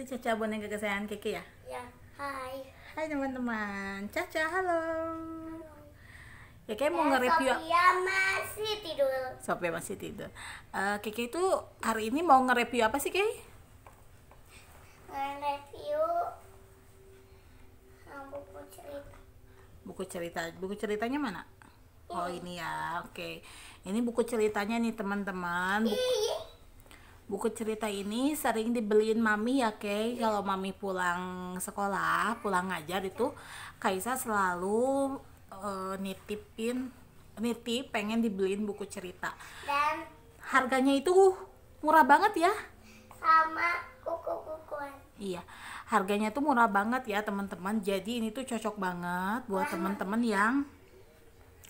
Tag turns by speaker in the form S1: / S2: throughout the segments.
S1: Itu Caca boneka kesayangan Keke ya? Ya, hai Hai teman-teman, Caca halo, halo. Ya, Keke mau ya, nge-review ya. Sophia masih tidur Sofia masih tidur uh, eh, Keke itu hari ini mau nge-review apa sih Keke?
S2: Nge-review buku cerita
S1: Buku cerita, buku ceritanya mana? Oh ini ya, oke. Okay. Ini buku ceritanya nih teman-teman. Buku... Buku cerita ini sering dibeliin mami ya Kay. Kalau mami pulang sekolah, pulang ngajar itu Kaisa selalu uh, nitipin nitip pengen dibeliin buku cerita. Dan harganya itu murah banget ya. Sama
S2: kuku-kukuan.
S1: Iya. Harganya tuh murah banget ya, teman-teman. Jadi ini tuh cocok banget buat teman-teman yang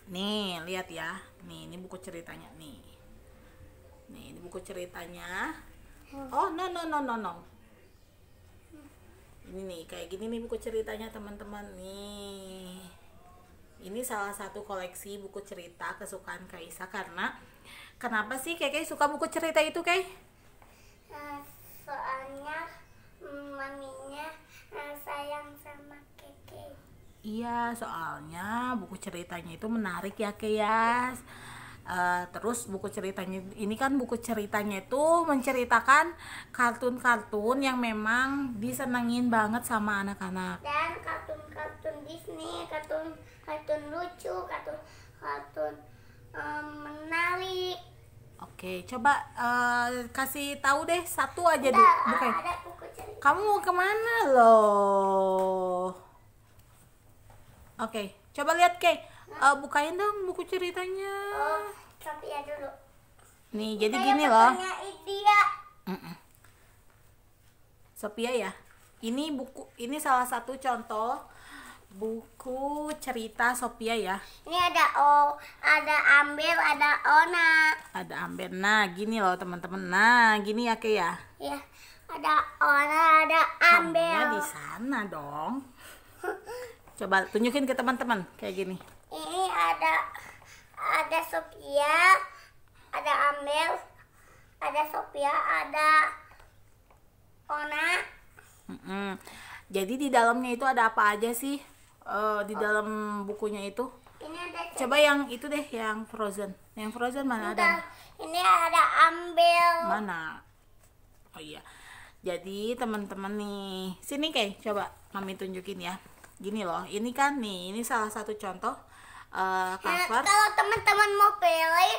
S1: Nih, lihat ya. Nih, ini buku ceritanya nih. Nih, ini buku ceritanya. Oh, no no no no no. Ini nih, kayak gini nih buku ceritanya teman-teman nih. Ini salah satu koleksi buku cerita kesukaan Kaisa karena kenapa sih Keke suka buku cerita itu, Kay?
S2: Eh, soalnya maminya eh, sayang sama Keke.
S1: Iya, soalnya buku ceritanya itu menarik ya, Kei ya. Uh, terus buku ceritanya ini kan buku ceritanya itu menceritakan kartun-kartun yang memang disenengin banget sama anak-anak
S2: dan kartun-kartun Disney kartun kartun lucu kartun kartun um, menarik
S1: Oke, coba uh, kasih tahu deh satu aja deh. cerita. Kamu mau kemana loh? Oke, coba lihat Kay uh, bukain dong buku ceritanya oh
S2: tapi ya dulu
S1: nih jadi gini loh
S2: dia. Mm -mm.
S1: Sophia ya ini buku ini salah satu contoh buku cerita Sophia ya ini ada O ada ambil, ada Ona ada ambil nah gini loh teman-teman nah gini ya ke ya
S2: ya ada
S1: Ona ada ambil. Ambilnya di sana dong coba tunjukin ke teman-teman kayak gini
S2: ini ada ada Sophia, ada Amel, ada Sophia, ada Ona.
S1: Mm -mm. Jadi di dalamnya itu ada apa aja sih uh, di dalam bukunya itu? Ini ada Coba yang itu deh yang Frozen. Yang Frozen mana ada? Ini ada Amel. Mana? Oh iya. Jadi teman-teman nih, sini kayak coba mami tunjukin ya. Gini loh, ini kan nih, ini salah satu contoh uh, cover. Nah, kalau teman-teman mau pilih,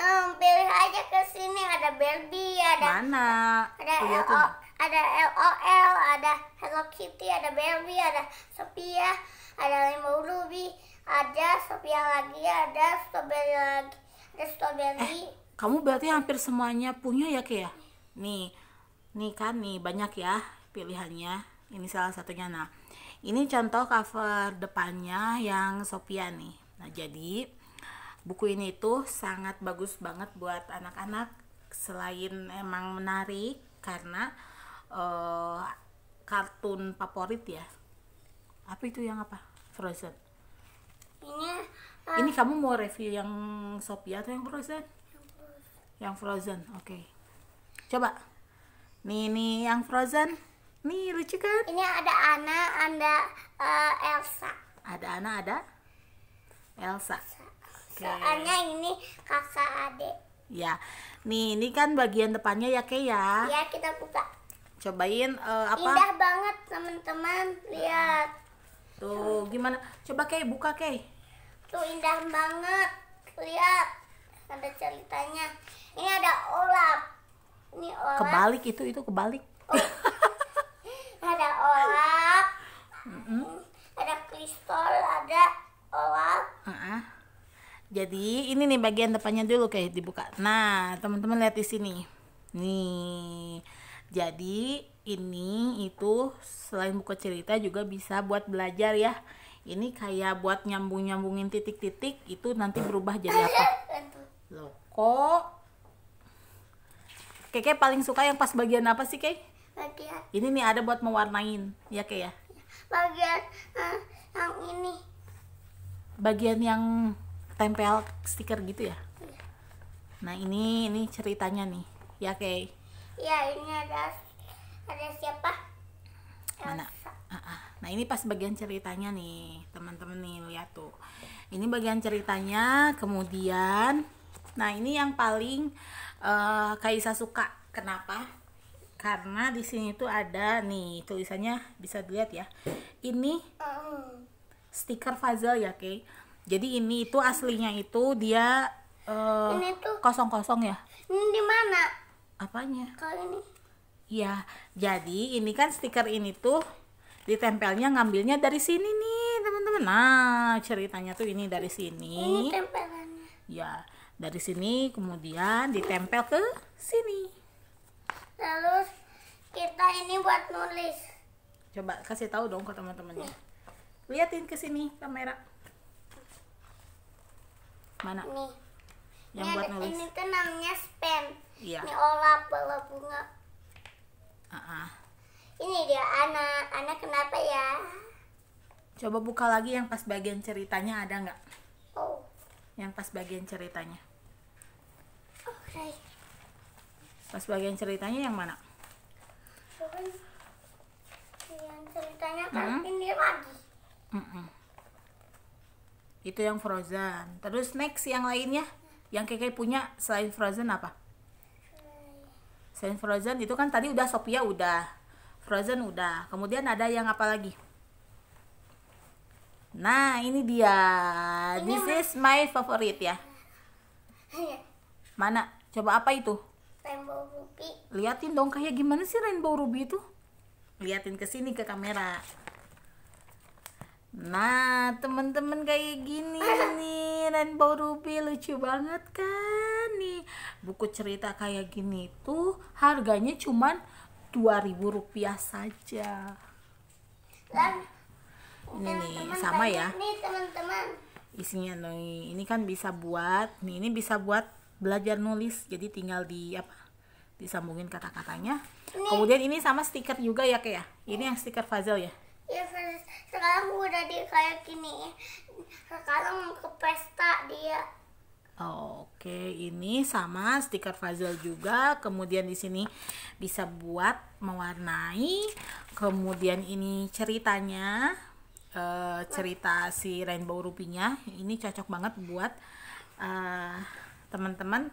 S1: um,
S2: pilih aja ke sini ada Barbie, ada mana? Ada oh, iya LO, ada LOL, ada Hello Kitty, ada Barbie, ada Sophia, ada Lima Ruby, ada Sophia lagi, ada Strawberry lagi, ada Strawberry.
S1: Eh, kamu berarti hampir semuanya punya ya, Kia? Nih, nih kan nih banyak ya pilihannya. Ini salah satunya. Nah, ini contoh cover depannya yang Sophia nih. Nah, jadi buku ini itu sangat bagus banget buat anak-anak selain emang menarik karena uh, kartun favorit ya. Apa itu yang apa? Frozen. Ini uh, Ini kamu mau review yang Sophia atau yang Frozen? Yang Frozen. Oke. Okay. Coba. Nih, nih yang Frozen. Nih lucu kan? Ini ada Anna, ada uh, Elsa. Ada Anna, ada Elsa. Okay. Soalnya
S2: ini kakak
S1: adik. Ya, nih ini kan bagian depannya ya Kay ya. Ya kita buka. Cobain uh, apa? Indah banget teman-teman, lihat. Tuh gimana? Coba Kay buka Kay. Tuh indah banget, lihat ada
S2: ceritanya. Ini ada olap. Ini olap. Kebalik
S1: itu itu kebalik. Oh.
S2: ada oak mm -hmm. ada kristal, ada
S1: oak uh -uh. jadi ini nih bagian depannya dulu kayak dibuka nah teman-teman lihat di sini nih jadi ini itu selain buku cerita juga bisa buat belajar ya ini kayak buat nyambung nyambungin titik-titik itu nanti berubah jadi apa loko Keke paling suka yang pas bagian apa sih Kek? bagian ini nih ada buat mewarnain ya kayak ya bagian uh,
S2: yang ini
S1: bagian yang tempel stiker gitu ya, iya. nah ini ini ceritanya nih ya kayak
S2: ya ini ada ada
S1: siapa mana nah, ah, ah. nah ini pas bagian ceritanya nih teman-teman nih lihat tuh ini bagian ceritanya kemudian nah ini yang paling uh, Kaisa suka kenapa karena di sini tuh ada nih tulisannya bisa dilihat ya ini stiker puzzle ya Kay jadi ini itu aslinya itu dia uh, ini tuh kosong kosong ya
S2: ini di mana apanya kalau ini
S1: ya jadi ini kan stiker ini tuh ditempelnya ngambilnya dari sini nih teman-teman nah ceritanya tuh ini dari sini ini tempelannya ya dari sini kemudian ditempel ke
S2: sini terus kita ini
S1: buat nulis coba kasih tahu dong ke teman-temannya liatin ke sini kamera mana nih
S2: yang ini buat ada, nulis ini tuh namanya iya. ini olah bola bunga
S1: uh -uh. ini dia anak anak kenapa ya coba buka lagi yang pas bagian ceritanya ada nggak oh yang pas bagian ceritanya oke oh, okay pas bagian ceritanya yang mana
S2: yang ceritanya kan hmm? ini lagi
S1: mm -mm. itu yang Frozen terus next yang lainnya yang keke punya selain Frozen apa selain Frozen itu kan tadi udah Sophia udah Frozen udah kemudian ada yang apa lagi nah ini dia ini this is my favorite ya iya. mana coba apa itu
S2: rainbow ruby
S1: liatin dong kayak gimana sih rainbow ruby itu liatin ke sini ke kamera nah teman-teman kayak gini nih rainbow ruby lucu banget kan nih buku cerita kayak gini tuh harganya cuman dua ribu rupiah saja Dan, ini nih sama ya Ini teman-teman isinya nih ini kan bisa buat nih ini bisa buat belajar nulis jadi tinggal di apa disambungin kata-katanya. Kemudian ini sama stiker juga ya kayak ya. Ini yang stiker Fazel ya.
S2: Iya, sekarang udah di kayak gini. Sekarang ke pesta dia.
S1: Oke, ini sama stiker Fazel juga. Kemudian di sini bisa buat mewarnai. Kemudian ini ceritanya eh, cerita si Rainbow Rupinya. Ini cocok banget buat eh, teman-teman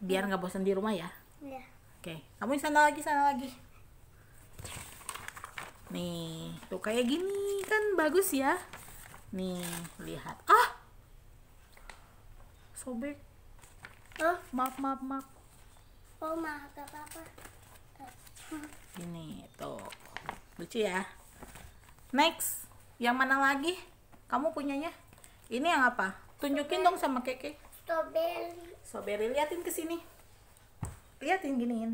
S1: biar nggak bosan di rumah ya. Iya. Oke, kamu di sana lagi, sana lagi. Nih, tuh kayak gini kan bagus ya. Nih, lihat. Ah. Sobek. Oh, maaf, maaf, maaf.
S2: Oh, maaf, gak apa-apa.
S1: Gini, tuh. Lucu ya. Next, yang mana lagi? Kamu punyanya? Ini yang apa? Tunjukin Strawberry. dong sama Keke. Strawberry. Strawberry, liatin ke sini liatin giniin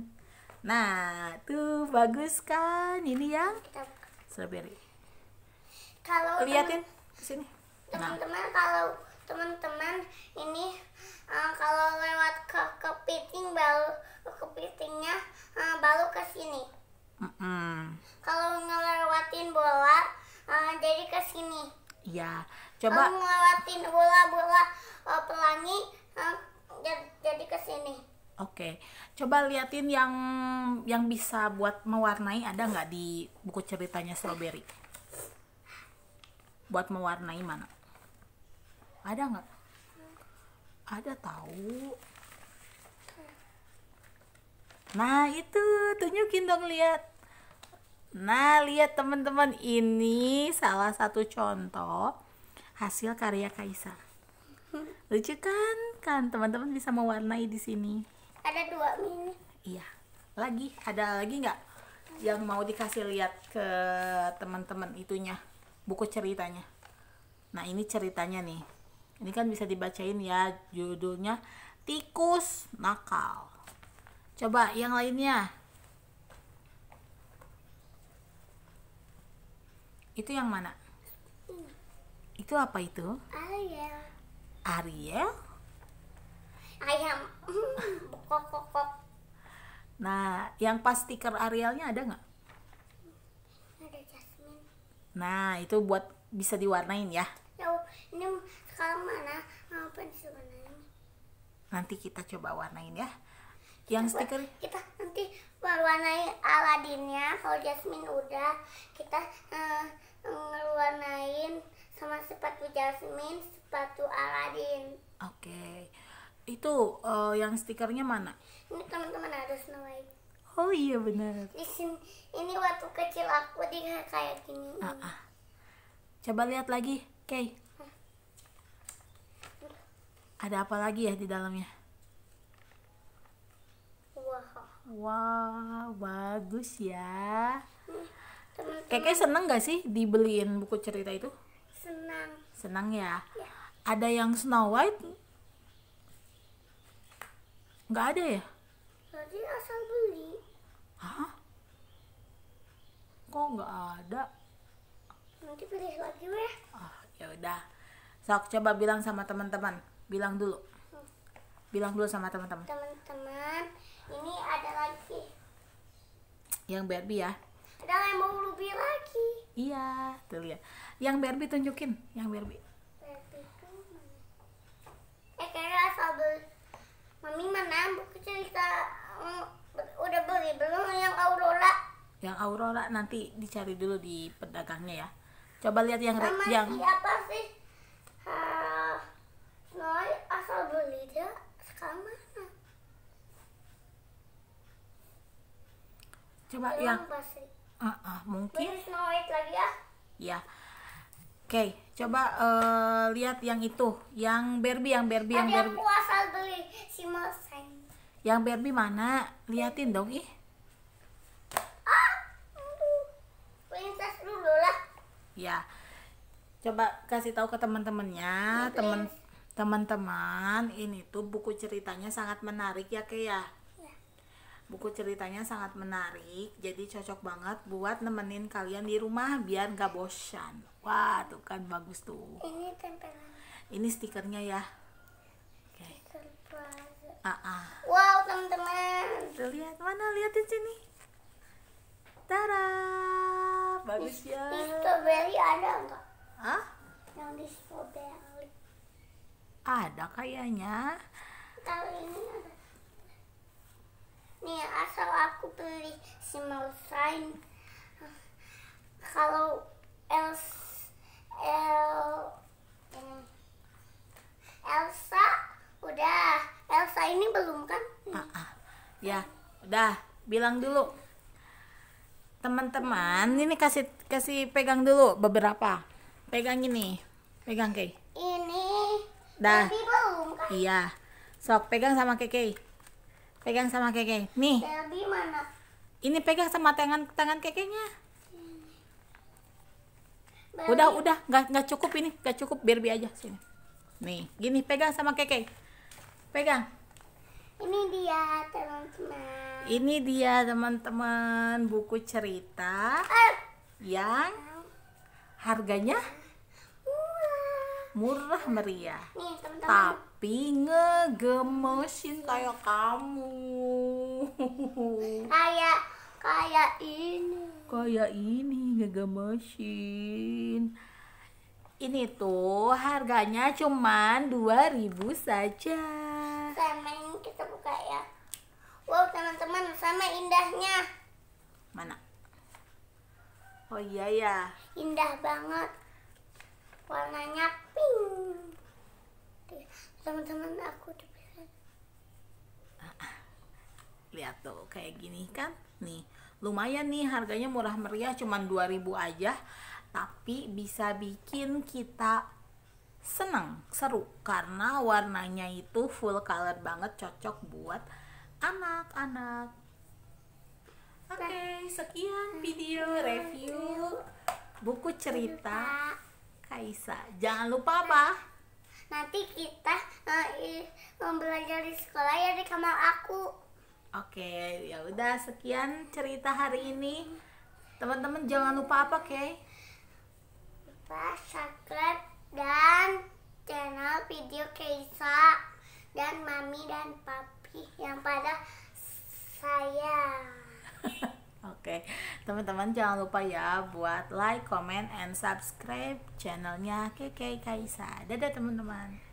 S1: nah tuh bagus kan ini yang strawberry kalau liatin
S2: temen, sini teman-teman nah. kalau teman-teman ini uh, kalau lewat ke kepiting baru kepitingnya uh, baru ke sini mm -mm. kalau ngelewatin bola uh, jadi ke sini
S1: ya coba kalau
S2: ngelewatin bola-bola uh, pelangi uh, jadi ke sini
S1: Oke, okay. coba liatin yang yang bisa buat mewarnai ada nggak di buku ceritanya Strawberry? Buat mewarnai mana? Ada nggak? Ada tahu. Nah itu tunjukin dong lihat. Nah lihat teman-teman ini salah satu contoh hasil karya Kaisar. Lucu kan? Kan teman-teman bisa mewarnai di sini. Ada dua mini. Iya. Lagi ada lagi nggak yang mau dikasih lihat ke teman-teman itunya buku ceritanya. Nah ini ceritanya nih. Ini kan bisa dibacain ya judulnya tikus nakal. Coba yang lainnya. Itu yang mana? Itu apa itu?
S2: Ariel.
S1: Ariel? Ayam Yang pas stiker Arielnya ada nggak?
S2: Ada Jasmine.
S1: Nah, itu buat bisa diwarnain ya.
S2: Ya, ini sekarang mana? Apa diwarnain?
S1: Nanti kita coba warnain ya. Yang stiker kita
S2: nanti warnai Aladinnya. Kalau Jasmine udah, kita uh, sama sepatu Jasmine, sepatu Aladin.
S1: Oke. Okay. Itu uh, yang stikernya mana?
S2: Ini teman-teman harus Snow
S1: Oh iya benar.
S2: Di sini ini waktu kecil aku dia
S1: kayak gini. Ah, ah. Coba lihat lagi, Kay. Ada apa lagi ya di dalamnya? Wah, wow, bagus ya. Hmm, Teman seneng gak sih dibeliin buku cerita itu? Senang. Senang ya. ya. Ada yang Snow White? Gak ada ya?
S2: Tadi asal beli.
S1: kok nggak ada nanti pilih lagi weh ya. ah, oh, ya udah sok coba bilang sama teman-teman bilang dulu hmm. bilang dulu sama teman-teman
S2: teman-teman ini ada lagi
S1: yang Barbie ya ada yang mau lebih lagi iya tuh lihat yang Barbie tunjukin yang Barbie yang Aurora nanti dicari dulu di pedagangnya ya coba lihat yang Nama yang siapa
S2: sih uh, ah, Snowy asal beli dia sekarang mana coba Belum yang pasti.
S1: Uh, uh, mungkin
S2: beli Snowy lagi ya
S1: ya Oke, okay, coba uh, lihat yang itu, yang Barbie, yang Barbie, yang Barbie.
S2: asal beli si
S1: Yang Barbie mana? Liatin dong, ih. ya coba kasih tahu ke teman-temannya teman teman-teman ini tuh buku ceritanya sangat menarik ya ke ya? ya buku ceritanya sangat menarik jadi cocok banget buat nemenin kalian di rumah biar nggak bosan wah tuh kan bagus tuh
S2: ini tempelan
S1: ini stikernya ya okay. ah,
S2: wow teman-teman lihat mana lihat di sini
S1: Tara bagus ya. Di strawberry ada
S2: nggak? Hah? Yang di strawberry.
S1: Ada kayaknya.
S2: Kalau ini ada. Nih asal aku beli si Malsain. Kalau Elsa, El Elsa udah Elsa ini
S1: belum kan? Ah ah, Ya, udah bilang dulu teman-teman ini kasih kasih pegang dulu beberapa pegang ini pegang kei
S2: ini dah belum iya
S1: sok pegang sama keke pegang sama keke nih mana ini pegang sama tangan tangan kekenya Bari. udah udah nggak nggak cukup ini nggak cukup biar aja sini nih gini pegang sama keke pegang ini dia teman-teman ini dia teman-teman buku cerita yang harganya murah meriah. Tapi ngegemesin kayak kamu. Kayak kayak ini. Kayak ini ngegemesin. Ini tuh harganya cuman 2000 saja. Sama kita buka ya. Wow teman-teman sama indahnya. Mana?
S2: Oh iya ya. Indah banget. Warnanya pink. Teman-teman aku dibilang.
S1: Lihat tuh kayak gini kan? Nih, lumayan nih harganya murah meriah cuman 2000 aja tapi bisa bikin kita senang, seru karena warnanya itu full color banget cocok buat anak-anak. Oke, okay, sekian video review buku cerita Kaisa. Jangan lupa apa?
S2: Nanti kita eh, membelajar di sekolah
S1: ya di kamar aku. Oke, okay, ya udah sekian cerita hari ini. Teman-teman jangan lupa apa, Kay? Lupa subscribe
S2: dan channel video Kaisa dan mami dan papa yang pada saya.
S1: Oke, okay. teman-teman jangan lupa ya buat like, comment, and subscribe channelnya KK Kaisa. Dadah teman-teman.